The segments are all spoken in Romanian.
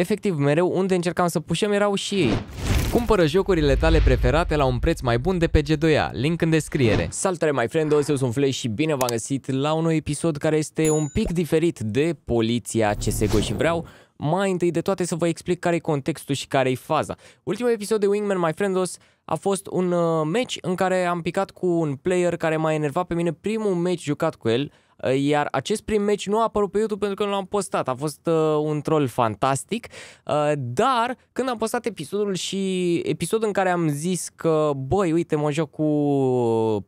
Efectiv, mereu unde încercam să pușem erau și ei. Cumpără jocurile tale preferate la un preț mai bun de pe G2A, link în descriere. Salutare my friendos, eu sunt Flash și bine v-am găsit la un nou episod care este un pic diferit de poliția CSGO și vreau mai întâi de toate să vă explic care e contextul și care e faza. Ultimul episod de Wingman My Friendos a fost un uh, match în care am picat cu un player care m-a enervat pe mine primul match jucat cu el, Uh, iar acest prim meci nu a apărut pe YouTube pentru că nu l-am postat. A fost uh, un troll fantastic, uh, dar când am postat episodul și episodul în care am zis că, băi, uite, mă joc cu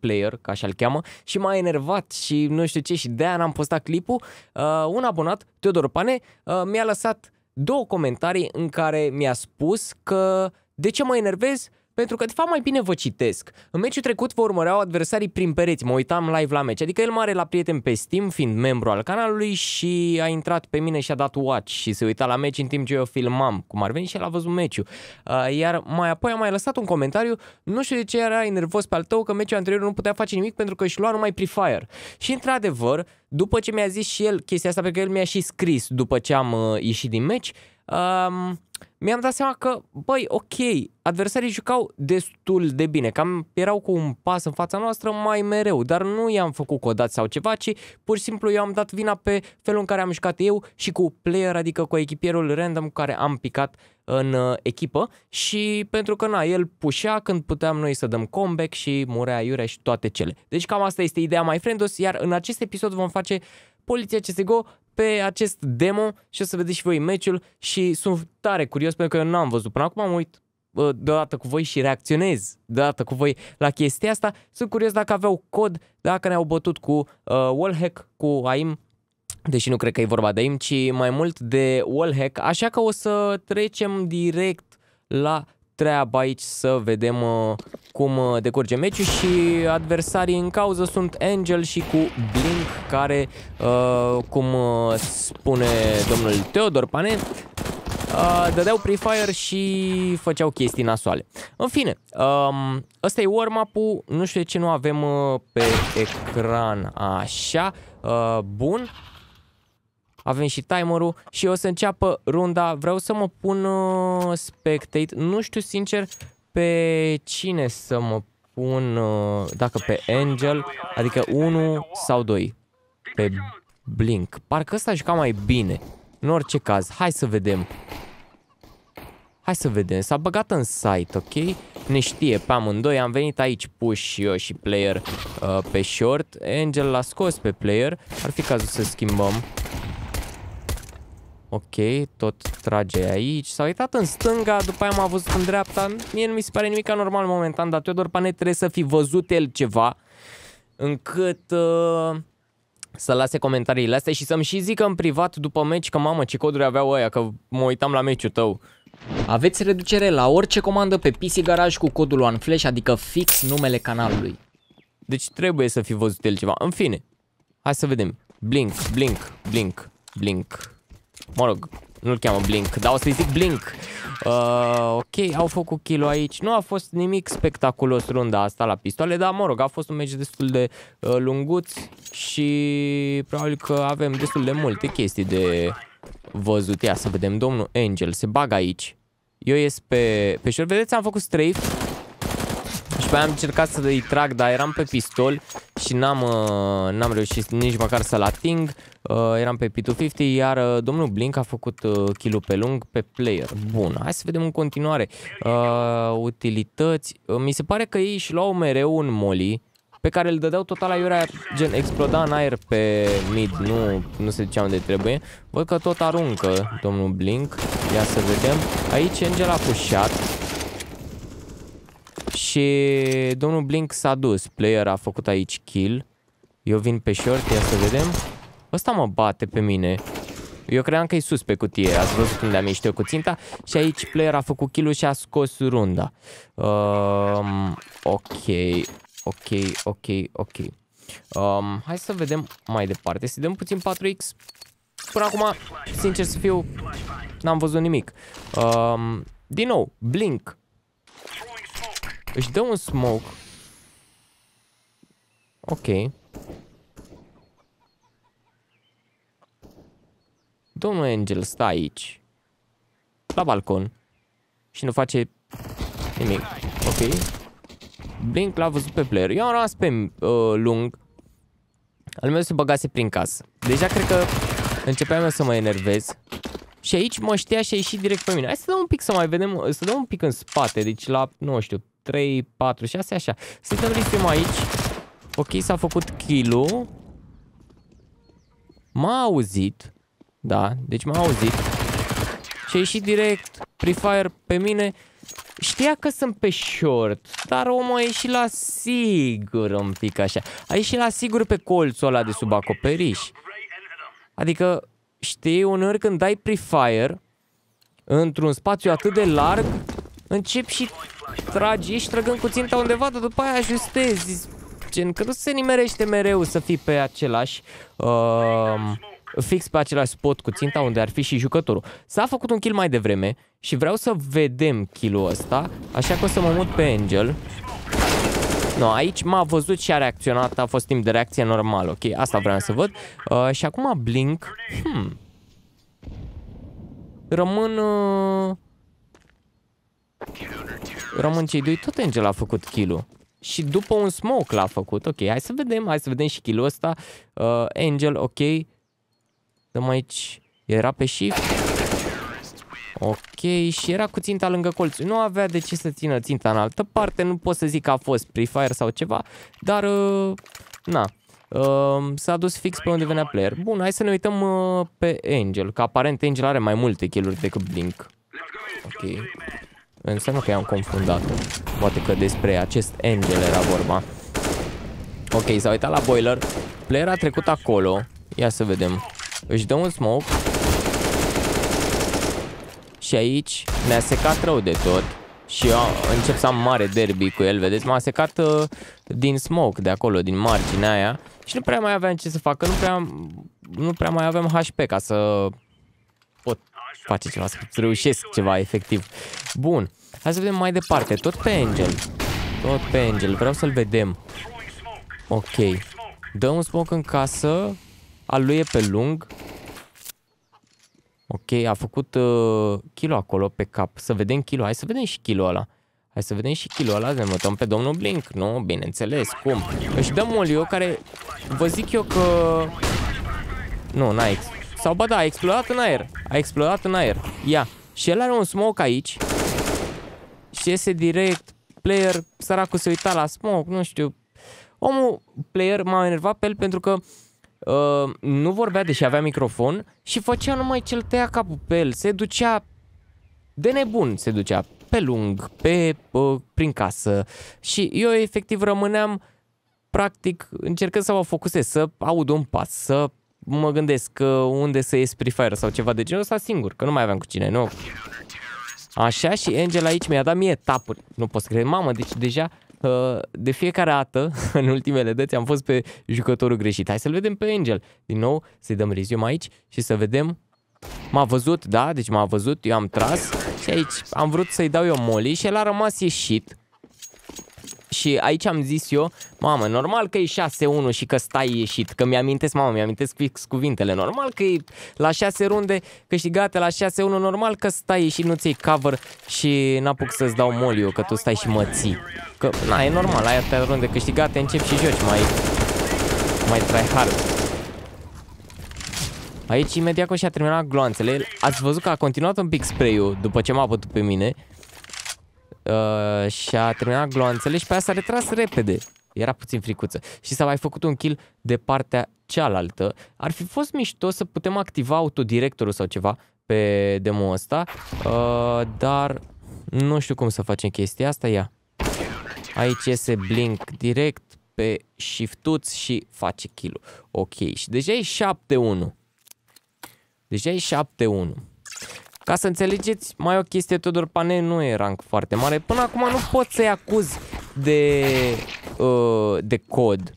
player, ca așa-l cheamă, și m-a enervat și nu știu ce și de-aia n-am postat clipul, uh, un abonat, Teodor Pane, uh, mi-a lăsat două comentarii în care mi-a spus că de ce mă enervez? Uh, pentru că, de fapt, mai bine vă citesc. În meciul trecut vă urmăreau adversarii prin pereți, mă uitam live la meci. Adică el mare la prieten pe Steam, fiind membru al canalului și a intrat pe mine și a dat watch și se uita la meci în timp ce eu filmam, cum ar veni și el a văzut meciul. Uh, iar mai apoi a mai lăsat un comentariu, nu știu de ce era nervos pe al tău că meciul anterior nu putea face nimic pentru că își lua numai Free fire Și într-adevăr, după ce mi-a zis și el chestia asta, pentru că el mi-a și scris după ce am uh, ieșit din meci, um, mi-am dat seama că, băi, ok, adversarii jucau destul de bine, cam erau cu un pas în fața noastră mai mereu, dar nu i-am făcut codat sau ceva, ci pur și simplu eu am dat vina pe felul în care am jucat eu și cu player, adică cu echipierul random cu care am picat în uh, echipă și pentru că na, el pușea când puteam noi să dăm comeback și murea iurea și toate cele. Deci cam asta este ideea mai friendos, iar în acest episod vom face Poliția CSGO pe acest demo și o să vedeți și voi meciul și sunt tare curios pentru că eu n-am văzut până acum, am uit uh, deodată cu voi și reacționez deodată cu voi la chestia asta. Sunt curios dacă aveau cod, dacă ne-au bătut cu uh, wallhack, cu AIM, deși nu cred că e vorba de AIM, ci mai mult de wallhack, așa că o să trecem direct la treabă aici să vedem uh, cum uh, decurge meciul și adversarii în cauză sunt Angel și cu Blink care, uh, cum spune domnul Teodor Pane, dădeau pre-fire și făceau chestii nasoale. În fine, um, ăsta e warm-up-ul, nu știu de ce nu avem pe ecran așa, bun, avem și timerul și o să înceapă runda. Vreau să mă pun uh, spectate, nu știu sincer pe cine să mă pun, uh, dacă pe Angel, adică 1 sau 2, pe Blink. Parcă ăsta juca mai bine, în orice caz, hai să vedem. Hai să vedem, s-a băgat în site, ok? Ne știe pe amândoi, am venit aici push și eu și player uh, pe short Angel l-a scos pe player, ar fi cazul să schimbăm Ok, tot trage aici. S-a uitat în stânga, după aia m-a văzut în dreapta. Mie nu mi se pare nimic normal momentan, dar Teodor Pane trebuie să fi văzut el ceva încât uh, să lase comentariile astea și să-mi și zică în privat după meci că mamă ce coduri aveau ăia, că mă uitam la meciul tău. Aveți reducere la orice comandă pe PC Garage cu codul OneFlash, adică fix numele canalului. Deci trebuie să fi văzut el ceva. În fine, hai să vedem. Blink, blink, blink, blink. Mă rog, nu-l cheamă Blink, dar o să-i zic Blink. Uh, ok, au făcut kill aici. Nu a fost nimic spectaculos runda asta la pistoale, dar mă rog, a fost un meci destul de uh, lunguț și probabil că avem destul de multe chestii de văzut. Ia să vedem, domnul Angel se bagă aici. Eu ies pe, pe șor. Vedeți, am făcut strafe și pe aia am încercat să-i trag, dar eram pe pistol și n-am uh, n-am reușit nici măcar să-l ating. Uh, eram pe P250, iar uh, domnul Blink a făcut uh, kill pe lung pe player. Bun, hai să vedem în continuare. Uh, utilități. Uh, mi se pare că ei își luau mereu un molly pe care îl dădeau total iurea, gen exploda în aer pe mid, nu, nu se ducea unde trebuie. Văd că tot aruncă domnul Blink, ia să vedem. Aici Angel a pușat, și domnul Blink s-a dus. Player a făcut aici kill. Eu vin pe short, ia să vedem. Ăsta mă bate pe mine. Eu cream că e sus pe cutie, ați văzut când am ieșit eu cu ținta Și aici player a făcut kill și a scos runda um, Ok, ok, ok, ok um, Hai să vedem mai departe, să dăm puțin 4x Până acum, sincer să fiu, n-am văzut nimic um, Din nou, Blink își dă un smoke. Ok. Domnul Angel, stă aici. La balcon. Și nu face nimic. Ok. Blink l-a văzut pe player. Eu am rămas pe uh, lung. Al meu se băgase prin casă. Deja cred că începeam să mă enervez. Și aici mă știa și a ieșit direct pe mine. Hai să dăm un pic să mai vedem, să dăm un pic în spate, deci la, nu știu, 3, 4, 6, așa. Suntem riscim aici. Ok, s-a făcut kill-ul. M-a auzit. Da, deci m-a auzit. Și a ieșit direct pre-fire pe mine. Știa că sunt pe short, dar omul a ieșit la sigur un pic așa. A ieșit la sigur pe colțul ăla de sub acoperiș. Adică, știi, uneori când dai pre-fire, într-un spațiu atât de larg, încep și tragi, ești trăgând cu ținta undeva, dar după aia ajustezi. Gen, că nu se nimerește mereu să fii pe același... Uh, fix pe același spot cu ținta unde ar fi și jucătorul. S-a făcut un kill mai devreme și vreau să vedem kill-ul ăsta, așa că o să mă mut pe Angel. No, aici m-a văzut și a reacționat, a fost timp de reacție normal, ok? Asta vreau să văd. Uh, și acum Blink, hmm. Rămân... Uh Român cei doi, tot Angel a făcut kill-ul. Și după un smoke l-a făcut. Ok, hai să vedem, hai să vedem și kill-ul ăsta. Uh, Angel, ok. Dăm aici. Era pe shift. Ok, și era cu ținta lângă colț. Nu avea de ce să țină ținta în altă parte. Nu pot să zic că a fost pre Fire sau ceva. Dar, uh, na, Uh, s-a dus fix pe unde venea player. Bun, hai să ne uităm uh, pe Angel, că aparent Angel are mai multe kill-uri decât Blink. Ok. Înseamnă că i-am confundat. Poate că despre acest angel era vorba. Ok, s-a uitat la boiler. Player a trecut acolo. Ia să vedem. Își dă un smoke. Și aici ne-a secat rău de tot. Și eu încep să am mare derby cu el, vedeți? M-a secat uh, din smoke de acolo, din marginea aia. Și nu prea mai aveam ce să fac, că nu prea, nu prea mai aveam HP ca să face ceva, să reușesc ceva efectiv. Bun, hai să vedem mai departe, tot pe Angel. Tot pe Angel, vreau să-l vedem. Ok, dă un smoke în casă, al lui e pe lung. Ok, a făcut uh, kilo acolo pe cap, să vedem kilo, hai să vedem și kilo ăla. Hai să vedem și kilo ăla, ne mutăm pe domnul Blink, nu? Bineînțeles, cum? Își dăm molio care, vă zic eu că... Nu, n-a sau ba da, a explodat în aer. A explodat în aer. Ia. Și el are un smoke aici. Și iese direct. Player, săracul se uita la smoke, nu știu. Omul, player, m-a enervat pe el pentru că uh, nu vorbea, deși avea microfon, și făcea numai ce tăia capul pe el. Se ducea de nebun, se ducea pe lung, pe, uh, prin casă. Și eu efectiv rămâneam, practic, încercând să mă focusez, să aud un pas, să mă gândesc că unde să ies Free Fire sau ceva de genul ăsta singur, că nu mai aveam cu cine, nu? Așa și Angel aici mi-a dat mie tapuri, nu pot să cred, mamă, deci deja uh, de fiecare dată, în ultimele dăți, am fost pe jucătorul greșit. Hai să-l vedem pe Angel. Din nou, să-i dăm resume aici și să vedem. M-a văzut, da, deci m-a văzut, eu am tras și aici am vrut să-i dau eu molly și el a rămas ieșit. Și aici am zis eu, mamă, normal că e 6-1 și că stai ieșit, că mi-amintesc, mamă, mi-amintesc fix cuvintele, normal că e la 6 runde câștigate, la 6-1, normal că stai și nu ți cover și n-apuc să-ți dau moliu, că tu stai și mă ții. Că, na, e normal, ai atâtea runde câștigate, încep și joci mai, mai try hard. Aici imediat când și-a terminat gloanțele, ați văzut că a continuat un pic spray-ul după ce m-a bătut pe mine uh, și a terminat gloanțele și pe aia s-a retras repede. Era puțin fricuță. Și s-a mai făcut un kill de partea cealaltă. Ar fi fost mișto să putem activa autodirectorul sau ceva pe demo ăsta, uh, dar nu știu cum să facem chestia asta. Ia. Aici iese blink direct pe shift și face kill -ul. Ok, și deja e 7-1. Deja e 7-1. Ca să înțelegeți, mai o chestie, Tudor Pane nu e rank foarte mare. Până acum nu pot să-i acuz de, uh, de cod.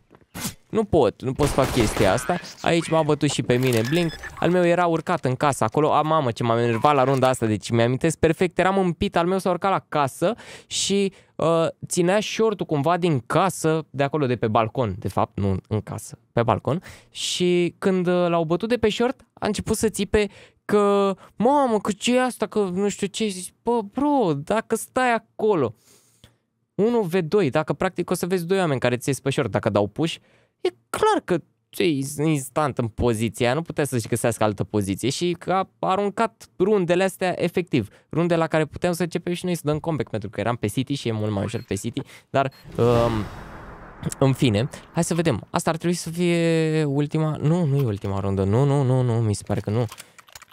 Nu pot, nu pot să fac chestia asta. Aici m-a bătut și pe mine Blink. Al meu era urcat în casă acolo. A, mamă, ce m-am enervat la runda asta, deci mi-amintesc am perfect. Eram în pit, al meu s-a urcat la casă și uh, ținea shortul cumva din casă, de acolo, de pe balcon, de fapt, nu în casă, pe balcon. Și când uh, l-au bătut de pe short, a început să țipe că, mamă, că ce e asta, că nu știu ce, zici, bă, bro, dacă stai acolo, 1v2, dacă practic o să vezi doi oameni care ți iei spășor, dacă dau push, e clar că cei instant în poziția nu putea să-și găsească altă poziție și că a aruncat rundele astea efectiv. Runde la care putem să începem și noi să dăm comeback, pentru că eram pe City și e mult mai ușor pe City, dar... Um, în fine, hai să vedem. Asta ar trebui să fie ultima... Nu, nu e ultima rundă. Nu, nu, nu, nu, mi se pare că nu.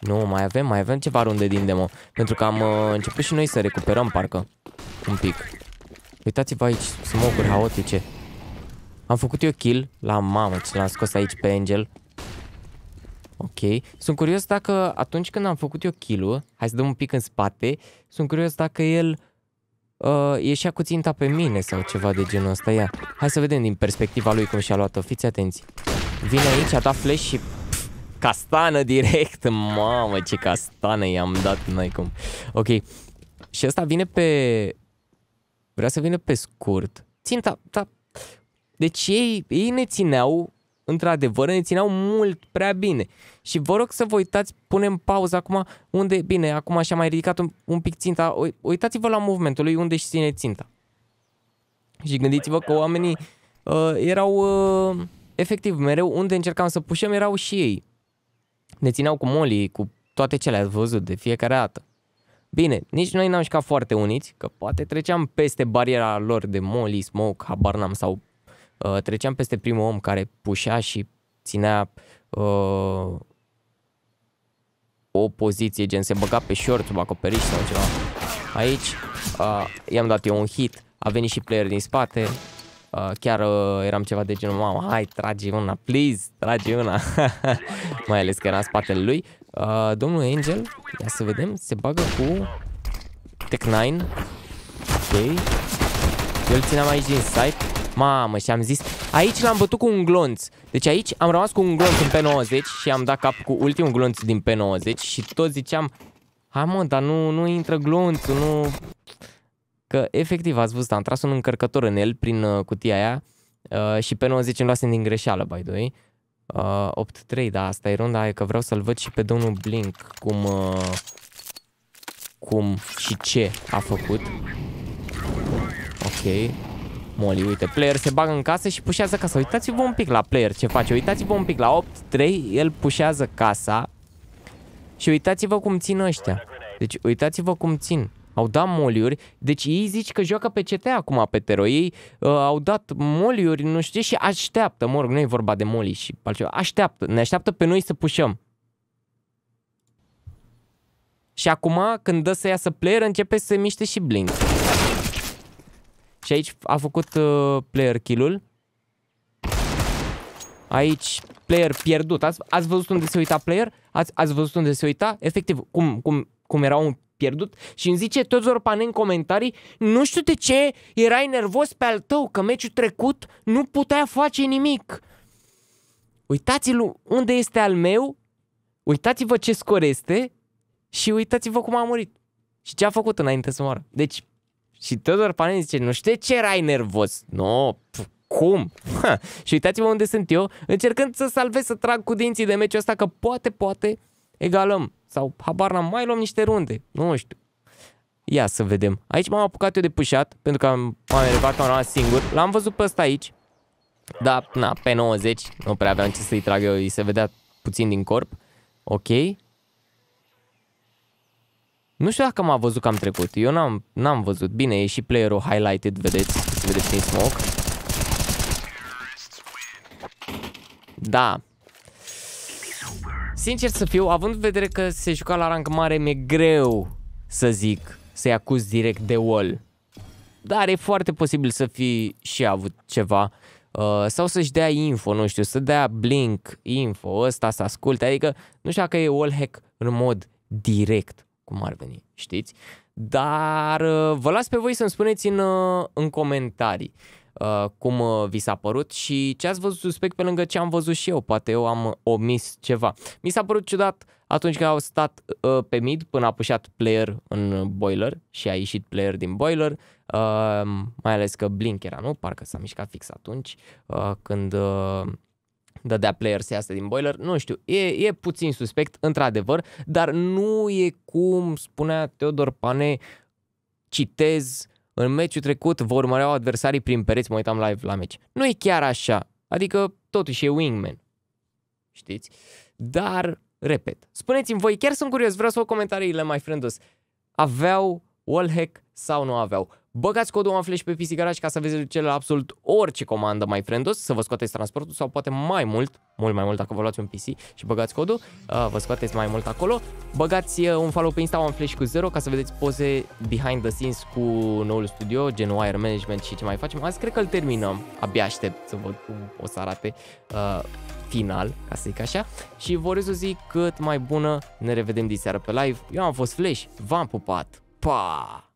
Nu, mai avem, mai avem ceva runde din demo. Pentru că am uh, început și noi să recuperăm, parcă. Un pic. Uitați-vă aici, smoke-uri haotice. Am făcut eu kill la mamă ce l-am scos aici pe Angel. Ok. Sunt curios dacă atunci când am făcut eu kill-ul, hai să dăm un pic în spate, sunt curios dacă el uh, ieșea cu ținta pe mine sau ceva de genul ăsta. Ia, hai să vedem din perspectiva lui cum și-a luat-o. Fiți atenți. Vine aici, a dat flash și Castană direct, mamă ce castană i-am dat, noi cum. Ok, și asta vine pe... Vrea să vină pe scurt. Ținta, ta. Deci ei, ei ne țineau, într-adevăr, ne țineau mult prea bine. Și vă rog să vă uitați, punem pauză acum, unde, bine, acum și-a mai ridicat un, un pic ținta, uitați-vă la movementul lui unde și ține ținta. Și gândiți-vă că oamenii uh, erau uh, efectiv mereu unde încercam să pușem erau și ei ne țineau cu molii, cu toate cele ați văzut de fiecare dată. Bine, nici noi n-am șcat foarte uniți, că poate treceam peste bariera lor de moli, smoke, habar n-am, sau uh, treceam peste primul om care pușea și ținea uh, o poziție, gen se băga pe short sub acoperiș sau ceva. Aici uh, i-am dat eu un hit, a venit și player din spate, Uh, chiar uh, eram ceva de genul, mamă, hai, trage una, please, trage una. Mai ales că era în spatele lui. Uh, domnul Angel, ia să vedem, se bagă cu Tech9. Ok. Eu îl țineam aici din site. Mamă, și am zis, aici l-am bătut cu un glonț. Deci aici am rămas cu un glonț în P90 și am dat cap cu ultimul glonț din P90 și tot ziceam, hai mă, dar nu, nu intră glonțul, nu că efectiv ați văzut, am tras un încărcător în el prin uh, cutia aia uh, și pe 90 îmi luasem din greșeală, by the way. 8-3, uh, da, asta e runda. aia, că vreau să-l văd și pe domnul Blink cum, cum și ce a făcut. Ok, Molly, uite, player se bagă în casă și pușează casa. Uitați-vă un pic la player ce face. Uitați-vă un pic la 8-3, el pușează casa. Și uitați-vă cum țin ăștia. Deci uitați-vă cum țin au dat moliuri, deci ei zici că joacă pe CT acum pe Tero, ei uh, au dat moliuri, nu știu și așteaptă, mă rog, nu e vorba de moli și altceva, așteaptă, ne așteaptă pe noi să pușăm. Și acum, când dă să iasă player, începe să se miște și Blink. Și aici a făcut uh, player kill-ul. Aici player pierdut. Ați, ați văzut unde se uita player? Ați, ați văzut unde se uita? Efectiv, cum, cum, cum era un pierdut și îmi zice Teodor Pane în comentarii, nu știu de ce erai nervos pe al tău, că meciul trecut nu putea face nimic. Uitați-l unde este al meu, uitați-vă ce scor este și uitați-vă cum a murit. Și ce a făcut înainte să moară. Deci, și Teodor Panen zice, nu știu de ce erai nervos. Nu, no, cum? Ha. Și uitați-vă unde sunt eu, încercând să salvez, să trag cu dinții de meciul ăsta, că poate, poate, egalăm. Sau habar n-am, mai luăm niște runde, nu știu. Ia să vedem. Aici m-am apucat eu de pușat, pentru că am, am elevat, am rămas singur. L-am văzut pe ăsta aici. Da, na, pe 90. Nu prea aveam ce să-i trag eu, îi se vedea puțin din corp. Ok. Nu știu dacă m-a văzut că am trecut. Eu n-am, n-am văzut. Bine, e și playerul highlighted, vedeți. vedeți din smoke. Da, Sincer să fiu, având în vedere că se juca la rang mare, mi-e greu să zic, să-i acuz direct de wall. Dar e foarte posibil să fi și avut ceva. Uh, sau să-și dea info, nu știu, să dea blink info, ăsta să asculte, adică nu știu dacă e wall hack în mod direct, cum ar veni, știți? Dar uh, vă las pe voi să-mi spuneți în, uh, în comentarii. Uh, cum uh, vi s-a părut și ce ați văzut suspect pe lângă ce am văzut și eu. Poate eu am omis ceva. Mi s-a părut ciudat atunci când au stat uh, pe mid până a pușat player în boiler și a ieșit player din boiler, uh, mai ales că Blink era, nu? Parcă s-a mișcat fix atunci uh, când... Uh, dădea player să iasă din boiler, nu știu, e, e puțin suspect, într-adevăr, dar nu e cum spunea Teodor Pane, citez, în meciul trecut vor urmăreau adversarii prin pereți, mă uitam live la meci. Nu e chiar așa, adică totuși e wingman. Știți? Dar, repet, spuneți-mi voi, chiar sunt curios, vreau să o comentariile mai frândos. Aveau wallhack sau nu aveau? Băgați codul OneFlash pe PC Garage ca să vezi cel absolut orice comandă mai friendos, să vă scoateți transportul sau poate mai mult, mult mai mult dacă vă luați un PC și băgați codul, uh, vă scoateți mai mult acolo. Băgați uh, un follow pe Insta OneFlash cu 0 ca să vedeți poze behind the scenes cu noul studio, gen wire management și ce mai facem. Azi cred că îl terminăm, abia aștept să văd cum o să arate uh, final, ca să zic așa. Și vă o zi cât mai bună, ne revedem diseară pe live. Eu am fost Flash, v-am pupat, pa!